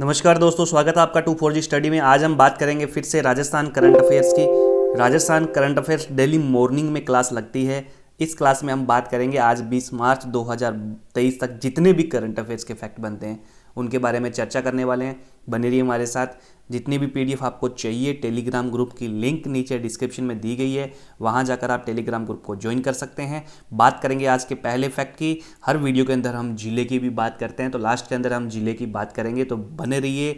नमस्कार दोस्तों स्वागत है आपका टू फोर जी स्टडी में आज हम बात करेंगे फिर से राजस्थान करंट अफेयर्स की Rajasthan current affairs daily morning में क्लास लगती है इस क्लास में हम बात करेंगे आज 20 मार्च 2023 तक जितने भी करंट अफेयर्स के फैक्ट बनते हैं उनके बारे में चर्चा करने वाले हैं बने रहिए हमारे साथ जितनी भी पीडीएफ आपको चाहिए टेलीग्राम ग्रुप की लिंक नीचे डिस्क्रिप्शन में दी गई है वहाँ जाकर आप टेलीग्राम ग्रुप को ज्वाइन कर सकते हैं बात करेंगे आज के पहले फैक्ट की हर वीडियो के अंदर हम ज़िले की भी बात करते हैं तो लास्ट के अंदर हम ज़िले की बात करेंगे तो बने रहिए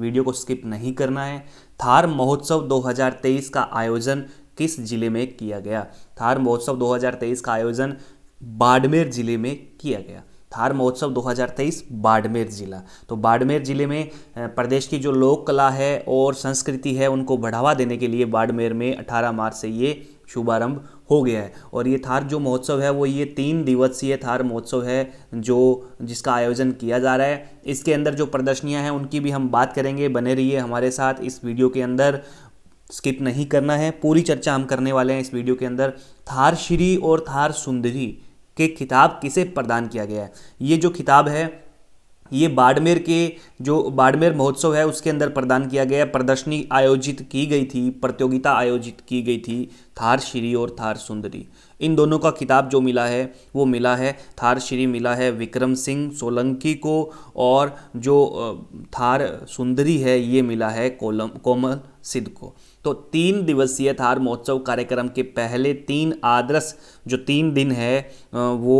वीडियो को स्किप नहीं करना है थार महोत्सव दो का आयोजन किस जिले में किया गया थार महोत्सव दो का आयोजन बाड़मेर जिले में किया गया थार महोत्सव 2023 बाड़मेर ज़िला तो बाड़मेर ज़िले में प्रदेश की जो लोक कला है और संस्कृति है उनको बढ़ावा देने के लिए बाड़मेर में 18 मार्च से ये शुभारंभ हो गया है और ये थार जो महोत्सव है वो ये तीन दिवसीय थार महोत्सव है जो जिसका आयोजन किया जा रहा है इसके अंदर जो प्रदर्शनियाँ हैं उनकी भी हम बात करेंगे बने रहिए हमारे साथ इस वीडियो के अंदर स्किप नहीं करना है पूरी चर्चा हम करने वाले हैं इस वीडियो के अंदर थार श्री और थार सुंदरी कि खिताब किसे प्रदान किया गया है ये जो खिताब है ये बाड़मेर के जो बाड़मेर महोत्सव है उसके अंदर प्रदान किया गया प्रदर्शनी आयोजित की गई थी प्रतियोगिता आयोजित की गई थी थार श्री और थार सुंदरी इन दोनों का खिताब जो मिला है वो मिला है थार श्री मिला है विक्रम सिंह सोलंकी को और जो थार सुंदरी है ये मिला है कोलम कोमल सिद्ध को तो तीन दिवसीय थार महोत्सव कार्यक्रम के पहले तीन आदर्श जो तीन दिन है वो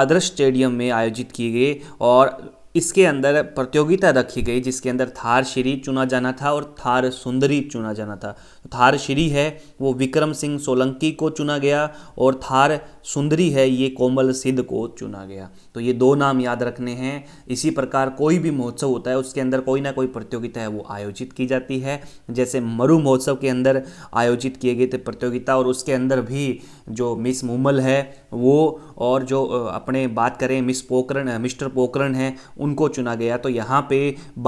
आदर्श स्टेडियम में आयोजित किए गए और इसके अंदर प्रतियोगिता रखी गई जिसके अंदर थार श्री चुना जाना था और थार सुंदरी चुना जाना था तो थार श्री है वो विक्रम सिंह सोलंकी को चुना गया और थार सुंदरी है ये कोमल सिद्ध को चुना गया तो ये दो नाम याद रखने हैं इसी प्रकार कोई भी महोत्सव होता है उसके अंदर कोई ना कोई प्रतियोगिता है वो आयोजित की जाती है जैसे मरु महोत्सव के अंदर आयोजित किए गए थे प्रतियोगिता और उसके अंदर भी जो मिस मुमल है वो और जो अपने बात करें मिस पोकरण मिस्टर पोकरण है उनको चुना गया तो यहाँ पे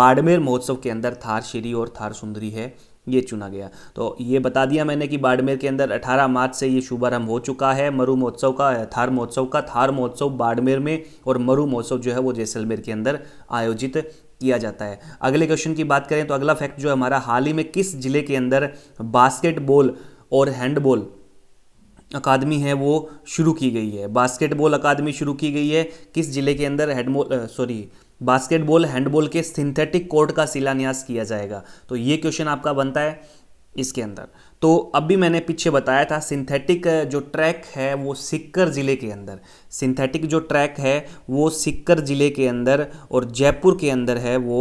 बाड़मेर महोत्सव के अंदर थार श्री और थार सुंदरी है ये चुना गया तो ये बता दिया मैंने कि बाड़मेर के अंदर 18 मार्च से ये शुभारंभ हो चुका है मरु महोत्सव का थार महोत्सव का थार महोत्सव बाड़मेर में और मरु महोत्सव जो है वो जैसलमेर के अंदर आयोजित किया जाता है अगले क्वेश्चन की बात करें तो अगला फैक्ट जो है हमारा हाल ही में किस जिले के अंदर बास्केटबॉल और हैंडबॉल अकादमी है वो शुरू की गई है बास्केटबॉल अकादमी शुरू की गई है किस जिले के अंदर हेडमोल सॉरी बास्केटबॉल हैंडबॉल के सिंथेटिक कोर्ट का शिलान्यास किया जाएगा तो ये क्वेश्चन आपका बनता है इसके अंदर तो अब भी मैंने पीछे बताया था सिंथेटिक जो ट्रैक है वो सिक्कर ज़िले के अंदर सिंथेटिक जो ट्रैक है वो सिक्कर ज़िले के अंदर और जयपुर के अंदर है वो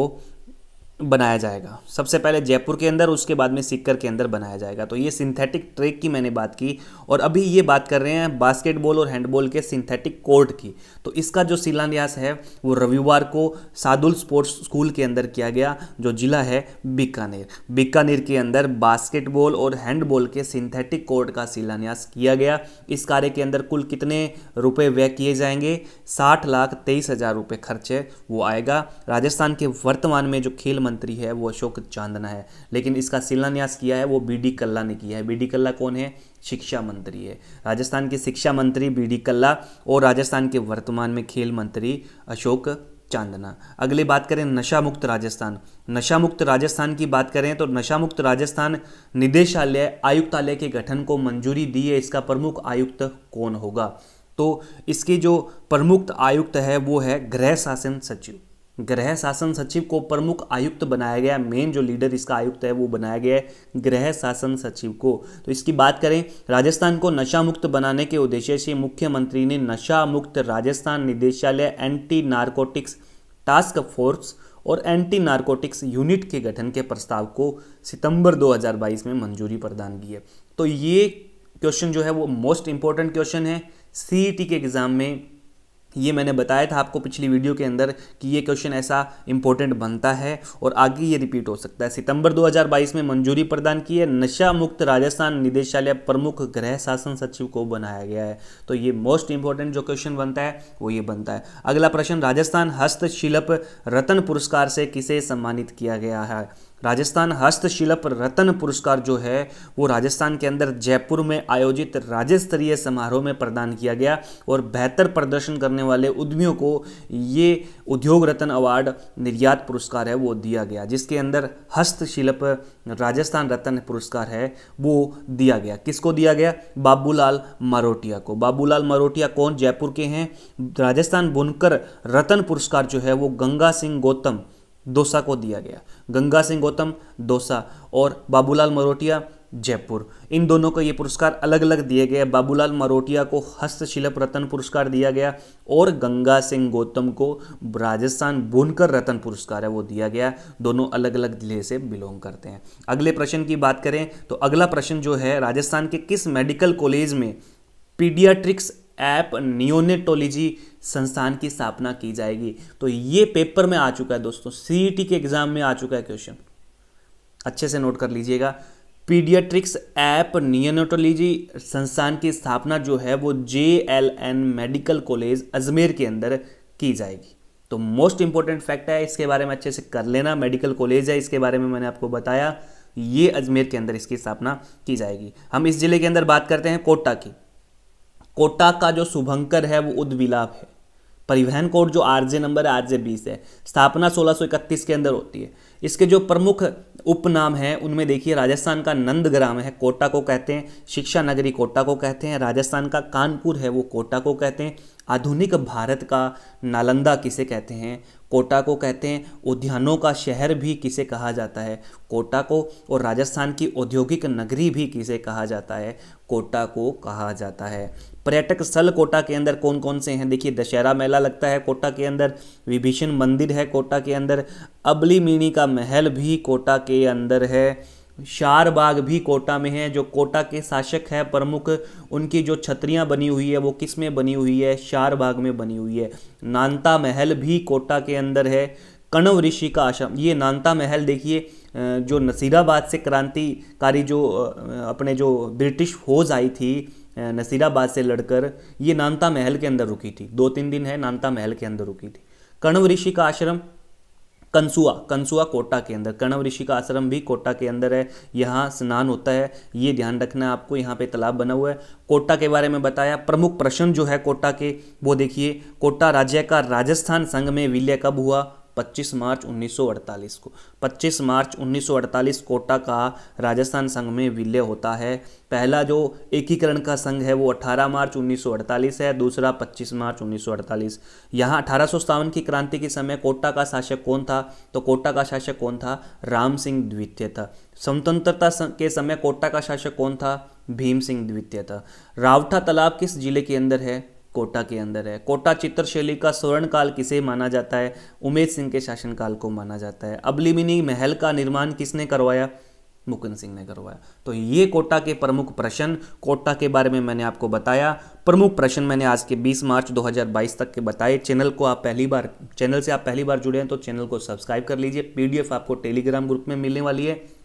बनाया जाएगा सबसे पहले जयपुर के अंदर उसके बाद में सिक्कर के अंदर बनाया जाएगा तो ये सिंथेटिक ट्रैक की मैंने बात की और अभी ये बात कर रहे हैं बास्केटबॉल और हैंडबॉल के सिंथेटिक कोर्ट की तो इसका जो शिलान्यास है वो रविवार को सादुल स्पोर्ट्स स्कूल के अंदर किया गया जो जिला है बीकानेर बीकानेर के अंदर बास्केटबॉल और हैंडबॉल के सिंथेटिक कोर्ट का शिलान्यास किया गया इस कार्य के अंदर कुल कितने रुपये व्यय किए जाएंगे साठ लाख तेईस हज़ार रुपये खर्चे वो आएगा राजस्थान के वर्तमान में जो खेल मंत्री है वो अशोक चांदना है लेकिन इसका शिलान्यास किया है वो बी डी कल्ला ने किया है बी डी कल्ला कौन है शिक्षा मंत्री है राजस्थान के शिक्षा मंत्री बी डी कल्ला और राजस्थान के वर्तमान में खेल मंत्री अशोक चांदना अगली बात करें नशा मुक्त राजस्थान नशा मुक्त राजस्थान की बात करें तो नशा मुक्त राजस्थान निदेशालय आयुक्तालय के गठन को मंजूरी दी है इसका प्रमुख आयुक्त कौन होगा तो इसके जो प्रमुख आयुक्त है वो है गृह शासन सचिव गृह शासन सचिव को प्रमुख आयुक्त बनाया गया मेन जो लीडर इसका आयुक्त है वो बनाया गया है गृह शासन सचिव को तो इसकी बात करें राजस्थान को नशा मुक्त बनाने के उद्देश्य से मुख्यमंत्री ने नशा मुक्त राजस्थान निदेशालय एंटी नारकोटिक्स टास्क फोर्स और एंटी नारकोटिक्स यूनिट के गठन के प्रस्ताव को सितंबर 2022 में मंजूरी प्रदान की है तो ये क्वेश्चन जो है वो मोस्ट इंपॉर्टेंट क्वेश्चन है सी e के एग्ज़ाम में ये मैंने बताया था आपको पिछली वीडियो के अंदर कि ये क्वेश्चन ऐसा इंपॉर्टेंट बनता है और आगे ये रिपीट हो सकता है सितंबर 2022 में मंजूरी प्रदान की है नशा मुक्त राजस्थान निदेशालय प्रमुख गृह शासन सचिव को बनाया गया है तो ये मोस्ट इंपॉर्टेंट जो क्वेश्चन बनता है वो ये बनता है अगला प्रश्न राजस्थान हस्तशिल्प रत्न पुरस्कार से किसे सम्मानित किया गया है राजस्थान हस्तशिल्प रत्न पुरस्कार जो है वो राजस्थान के अंदर जयपुर में आयोजित राज्य स्तरीय समारोह में प्रदान किया गया और बेहतर प्रदर्शन करने वाले उद्यमियों को ये उद्योग रत्न अवार्ड निर्यात पुरस्कार है वो दिया गया जिसके अंदर हस्तशिल्प राजस्थान रत्न पुरस्कार है वो दिया गया किसको दिया गया बाबूलाल मरोटिया को बाबूलाल मरोटिया कौन जयपुर के हैं राजस्थान बुनकर रत्न पुरस्कार जो है वो गंगा सिंह गौतम दोसा को दिया गया गंगा सिंह गौतम दोसा और बाबूलाल मरोटिया जयपुर इन दोनों को ये पुरस्कार अलग अलग दिए गए बाबूलाल मरोटिया को हस्तशिल्प रत्न पुरस्कार दिया गया और गंगा सिंह गौतम को राजस्थान बुनकर रत्न पुरस्कार है वो दिया गया दोनों अलग अलग जिले से बिलोंग करते हैं अगले प्रश्न की बात करें तो अगला प्रश्न जो है राजस्थान के किस मेडिकल कॉलेज में पीडियाट्रिक्स ऐप नियोनेटोलॉजी संस्थान की स्थापना की जाएगी तो ये पेपर में आ चुका है दोस्तों सीईटी e के एग्जाम में आ चुका है क्वेश्चन अच्छे से नोट कर लीजिएगा पीडियाट्रिक्स ऐप नियोनेटोलॉजी संस्थान की स्थापना जो है वो J L N medical college Ajmer के अंदर की जाएगी तो मोस्ट इंपॉर्टेंट फैक्ट है इसके बारे में अच्छे से कर लेना मेडिकल कॉलेज है इसके बारे में मैंने आपको बताया ये अजमेर के अंदर इसकी स्थापना की जाएगी हम इस जिले के अंदर बात करते हैं कोटा की कोटा का जो शुभंकर है वो उद्विलाप है परिवहन कोड जो आरजे नंबर है आरजे बीस है स्थापना 1631 के अंदर होती है इसके जो प्रमुख उपनाम हैं उनमें देखिए राजस्थान का नंदग्राम है कोटा को कहते हैं शिक्षा नगरी कोटा को कहते हैं राजस्थान का कानपुर है वो कोटा को कहते हैं आधुनिक भारत का नालंदा किसे कहते हैं कोटा को कहते हैं उद्यानों का शहर भी किसे कहा जाता है कोटा को और राजस्थान की औद्योगिक नगरी भी किसे कहा जाता है कोटा को कहा जाता है पर्यटक स्थल कोटा के अंदर कौन कौन से हैं देखिए दशहरा मेला लगता है कोटा के अंदर विभीषण मंदिर है कोटा के अंदर अबली मिनी का महल भी कोटा के अंदर है शार बाग भी कोटा में है जो कोटा के शासक है प्रमुख उनकी जो छतरियाँ बनी हुई है वो किस में बनी हुई है शार बाग में बनी हुई है नानता महल भी कोटा के अंदर है कणव ऋषि का आश्रम ये नानता महल देखिए जो नसीराबाद से क्रांतिकारी जो अपने जो ब्रिटिश फौज आई थी नसीराबाद से लड़कर ये नानता महल के अंदर रुकी थी दो तीन दिन है नानता महल के अंदर रुकी थी कण्व ऋषि का आश्रम कंसुआ कंसुआ कोटा के अंदर कर्णव ऋषि का आश्रम भी कोटा के अंदर है यहाँ स्नान होता है ये ध्यान रखना है आपको यहाँ पे तालाब बना हुआ है कोटा के बारे में बताया प्रमुख प्रश्न जो है कोटा के वो देखिए कोटा राज्य का राजस्थान संघ में विलय कब हुआ 25 मार्च 1948 को 25 मार्च 1948 कोटा का राजस्थान संघ में विलय होता है पहला जो एकीकरण का संघ है वो 18 मार्च 1948 है दूसरा 25 मार्च 1948 यहाँ अठारह की क्रांति के समय कोटा का शासक कौन था तो कोटा का शासक कौन था राम सिंह द्वितीय था स्वतंत्रता के समय कोटा का शासक कौन था भीम सिंह द्वितीय था रावठा तालाब किस जिले के अंदर है कोटा के अंदर है कोटा चित्रशैली का स्वर्ण काल किसे माना जाता है उमेद सिंह के शासनकाल को माना जाता है अबलिमिनी महल का निर्माण किसने करवाया मुकुंद सिंह ने करवाया तो ये कोटा के प्रमुख प्रश्न कोटा के बारे में मैंने आपको बताया प्रमुख प्रश्न मैंने आज के 20 मार्च 2022 तक के बताए चैनल को आप पहली बार चैनल से आप पहली बार जुड़े हैं तो चैनल को सब्सक्राइब कर लीजिए पीडीएफ आपको टेलीग्राम ग्रुप में मिलने वाली है